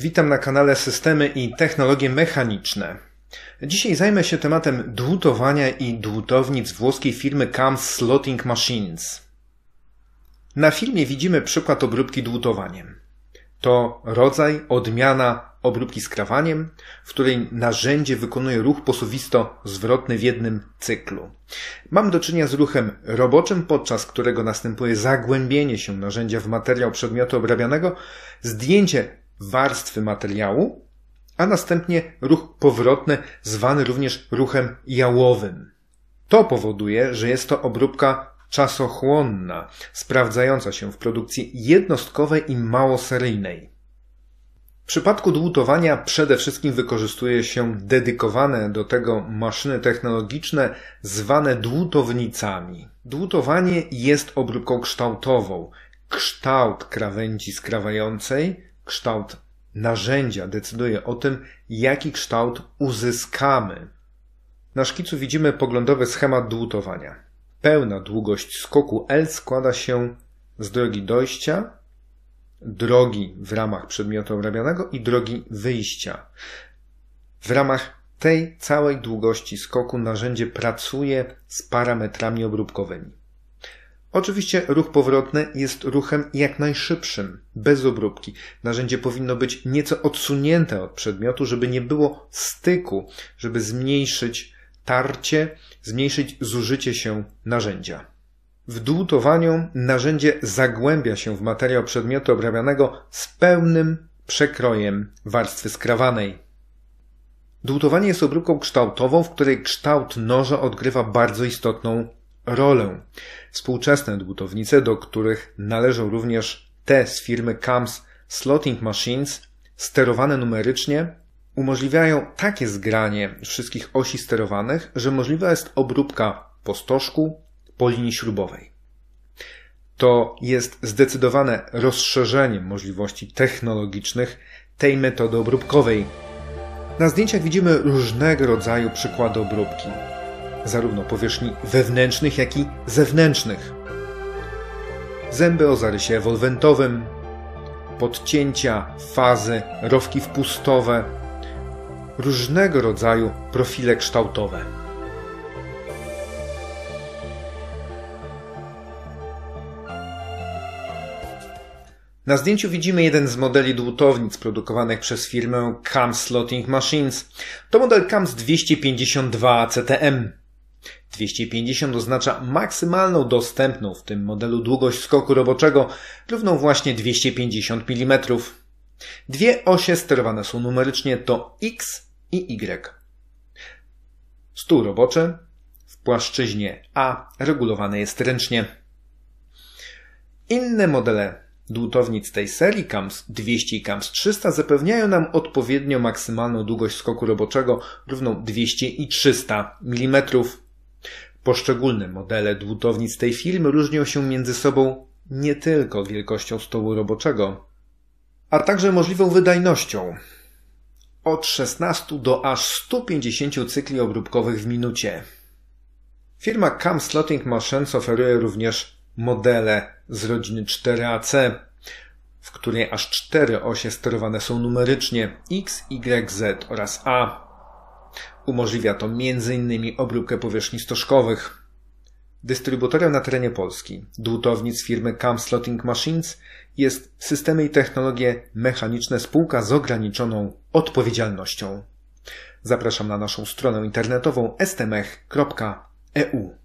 Witam na kanale Systemy i Technologie Mechaniczne. Dzisiaj zajmę się tematem dłutowania i dłutownic włoskiej firmy CAM Slotting Machines. Na filmie widzimy przykład obróbki dłutowaniem. To rodzaj, odmiana obróbki skrawaniem, w której narzędzie wykonuje ruch posuwisto-zwrotny w jednym cyklu. Mam do czynienia z ruchem roboczym, podczas którego następuje zagłębienie się narzędzia w materiał przedmiotu obrabianego, zdjęcie warstwy materiału, a następnie ruch powrotny, zwany również ruchem jałowym. To powoduje, że jest to obróbka czasochłonna, sprawdzająca się w produkcji jednostkowej i małoseryjnej. W przypadku dłutowania przede wszystkim wykorzystuje się dedykowane do tego maszyny technologiczne zwane dłutownicami. Dłutowanie jest obróbką kształtową. Kształt krawędzi skrawającej kształt narzędzia decyduje o tym, jaki kształt uzyskamy. Na szkicu widzimy poglądowy schemat dłutowania. Pełna długość skoku L składa się z drogi dojścia, drogi w ramach przedmiotu obrabianego i drogi wyjścia. W ramach tej całej długości skoku narzędzie pracuje z parametrami obróbkowymi. Oczywiście ruch powrotny jest ruchem jak najszybszym, bez obróbki. Narzędzie powinno być nieco odsunięte od przedmiotu, żeby nie było styku, żeby zmniejszyć tarcie, zmniejszyć zużycie się narzędzia. W dłutowaniu narzędzie zagłębia się w materiał przedmiotu obrabianego z pełnym przekrojem warstwy skrawanej. Dłutowanie jest obróbką kształtową, w której kształt noża odgrywa bardzo istotną rolę. Współczesne dłutownice, do których należą również te z firmy CAMS Slotting Machines, sterowane numerycznie, umożliwiają takie zgranie wszystkich osi sterowanych, że możliwa jest obróbka po stożku, po linii śrubowej. To jest zdecydowane rozszerzenie możliwości technologicznych tej metody obróbkowej. Na zdjęciach widzimy różnego rodzaju przykłady obróbki zarówno powierzchni wewnętrznych, jak i zewnętrznych. Zęby o zarysie ewolwentowym, podcięcia, fazy, rowki wpustowe, różnego rodzaju profile kształtowe. Na zdjęciu widzimy jeden z modeli dłutownic produkowanych przez firmę Cam Slotting Machines. To model CAMS 252 CTM. 250 oznacza maksymalną dostępną w tym modelu długość skoku roboczego, równą właśnie 250 mm. Dwie osie sterowane są numerycznie to X i Y. Stół roboczy w płaszczyźnie A regulowany jest ręcznie. Inne modele dłutownic tej serii CAMS 200 i CAMS 300 zapewniają nam odpowiednio maksymalną długość skoku roboczego równą 200 i 300 mm. Poszczególne modele dwutownic tej firmy różnią się między sobą nie tylko wielkością stołu roboczego, a także możliwą wydajnością. Od 16 do aż 150 cykli obróbkowych w minucie. Firma Cam Slotting Machines oferuje również modele z rodziny 4AC, w której aż cztery osie sterowane są numerycznie X, Y, Z oraz A. Umożliwia to m.in. obróbkę powierzchni stożkowych. Dystrybutorem na terenie Polski dłutownic firmy Cam Slotting Machines jest Systemy i Technologie Mechaniczne Spółka z ograniczoną odpowiedzialnością. Zapraszam na naszą stronę internetową stmech.eu.